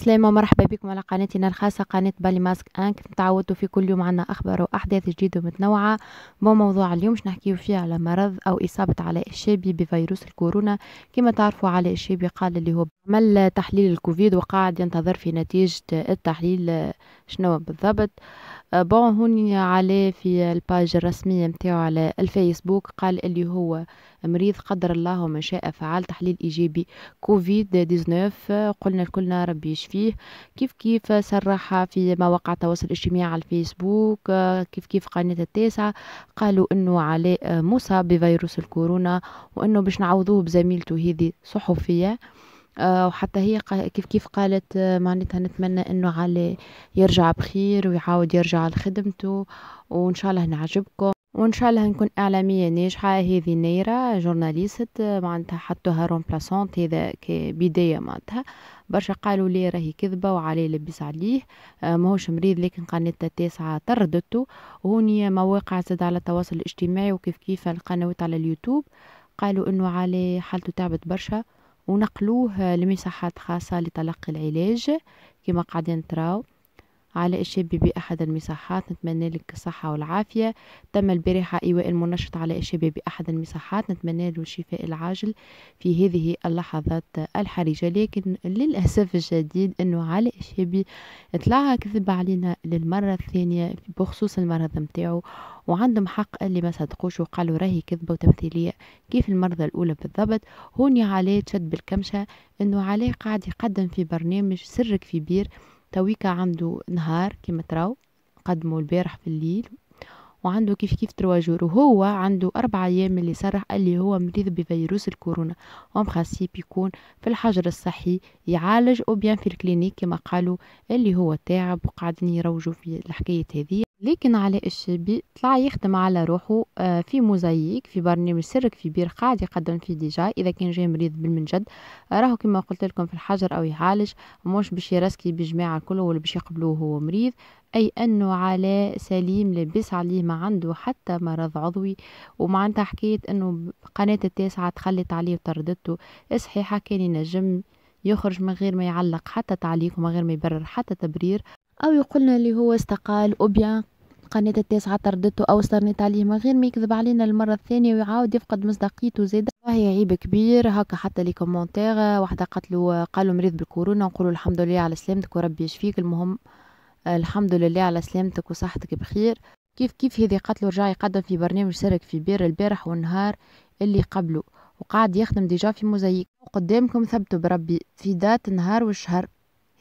السلامة ومرحبا بكم على قناتنا الخاصة قناة بالي ماسك انك تعودوا في كل يوم عنا أخبار وأحداث جديدة متنوعة بموضوع اليوم باش نحكيو فيه على مرض أو إصابة علاء الشابي بفيروس الكورونا كما تعرفوا علاء الشابي قال اللي هو عمل تحليل الكوفيد وقاعد ينتظر في نتيجة التحليل شنو بالضبط بون هوني عليه في الباج الرسمية متاعو على الفيسبوك قال اللي هو مريض قدر الله وما شاء فعل تحليل إيجابي كوفيد 19 قلنا لكلنا ربي يشفيه كيف كيف صرح في مواقع التواصل الاجتماعي على الفيسبوك كيف كيف قناة التاسعة قالوا أنه علاء مصاب بفيروس الكورونا وأنه باش نعوضوه بزميلته هذه صحفية آه، وحتى هي كيف كيف قالت آه، معناتها نتمنى انه علي يرجع بخير ويعاود يرجع لخدمته وان شاء الله نعجبكم وان شاء الله نكون اعلاميه ناجحه هذه نيره جورناليست آه، معناتها حطوها رومبلاسونت هذا كبدايه معناتها برشا قالوا لي راهي كذبه وعلي لبس عليه ماهوش مريض لكن قناه التاسعه طردته وهوني مواقع زاد على التواصل الاجتماعي وكيف كيف القنوات على اليوتيوب قالوا انه علي حالته تعبت برشا ونقلوه لمساحات خاصة لتلقي العلاج كما قاعدين تراو على الشاب بأحد المساحات نتمنى لك الصحة والعافية تم البارحة إيواء المنشط على الشاب بأحد المساحات نتمنى له الشفاء العاجل في هذه اللحظات الحرجة لكن للأسف الشديد أنه على الشاب طلع كذب علينا للمرة الثانية بخصوص المرض متاعه وعندهم حق اللي ما صدقوش وقالوا راهي كذبة وتمثيلية كيف المرضى الأولى بالضبط هوني عليه تشد بالكمشة أنه عليه قاعد يقدم في برنامج سرك في بير تويكا عنده نهار كيما تراو قدمه البارح في الليل وعنده كيف كيف تروجور وهو عنده أربع أيام اللي صرح اللي هو مريض بفيروس الكورونا هم بيكون يكون في الحجر الصحي يعالج أو بيان في الكلينيك كما قالوا اللي هو تاعب وقاعدين يروجوا في الحكاية هذه لكن علاء الشابي طلع يخدم على روحه آه، في موزايك في برنامج سرك في بير قاعد يقدم فيه ديجا اذا كان جاي مريض بالمنجد آه، راهو كما قلت لكم في الحجر او يعالج مش باش يرسكي بجماعه كله ولا باش يقبلوه هو مريض اي انه علاء سليم لبس عليه ما عنده حتى مرض عضوي ومعناتها حكيت انه قناه التاسعه تخلت عليه وطردته صحيحه كان ينجم يخرج من غير ما يعلق حتى تعليق ومن غير ما يبرر حتى تبرير أو يقولنا اللي هو استقال أو بيان قناة التاسعة طردته أو استرنيت عليه من غير ما يكذب علينا المرة الثانية ويعاود يفقد مصداقيته زادة هي عيب كبير هكا حتى لي كومونتير واحدة قتلوا قالوا مريض بالكورونا نقولوا الحمد لله على سلامتك وربي يشفيك المهم الحمد لله على سلامتك وصحتك بخير كيف كيف هذي قتلو رجع يقدم في برنامج سرك في بير البارح والنهار اللي قبله وقعد يخدم ديجا في موزايك وقدامكم ثبتوا بربي في دات النهار والشهر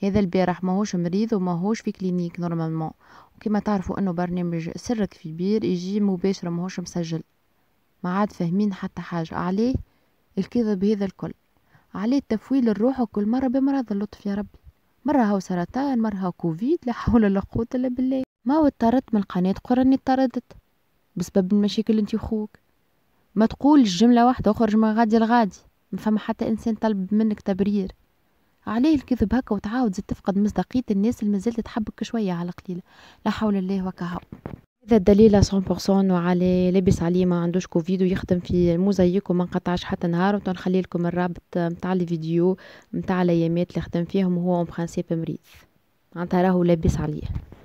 هذا البارح ماهوش مريض وماهوش في كلينيك نورمالمون وكما تعرفوا انه برنامج سرك في بير يجي مباشرة ماهوش مسجل ما عاد فاهمين حتى حاجة عليه الكذب هذا الكل عليه التفويل الروح كل مرة بمرض اللطف يا ربي مرة هاو سرطان مرة هاو كوفيد لا حول ولا قوة إلا بالله ما اضطرت من القناة قرني اضطردت بسبب المشاكل انتي وخوك ما تقولش جملة واحدة اخرج من غادي لغادي ما فما حتى انسان طلب منك تبرير عليه الكذب هكا وتعاود زد تفقد مصداقية الناس اللي مازالت تحبك شوية على قليل لا حول الله وكهو هذا الدليل 100% وعلى لابس عليه ما عندوش كوفيد ويخدم في موزايك وما انقطعش حتى نهار وتنخلي لكم الرابط نتاع الفيديو نتاع الايامات اللي خدم فيهم وهو اون برانسيب مريض معناتها راهو لابس عليه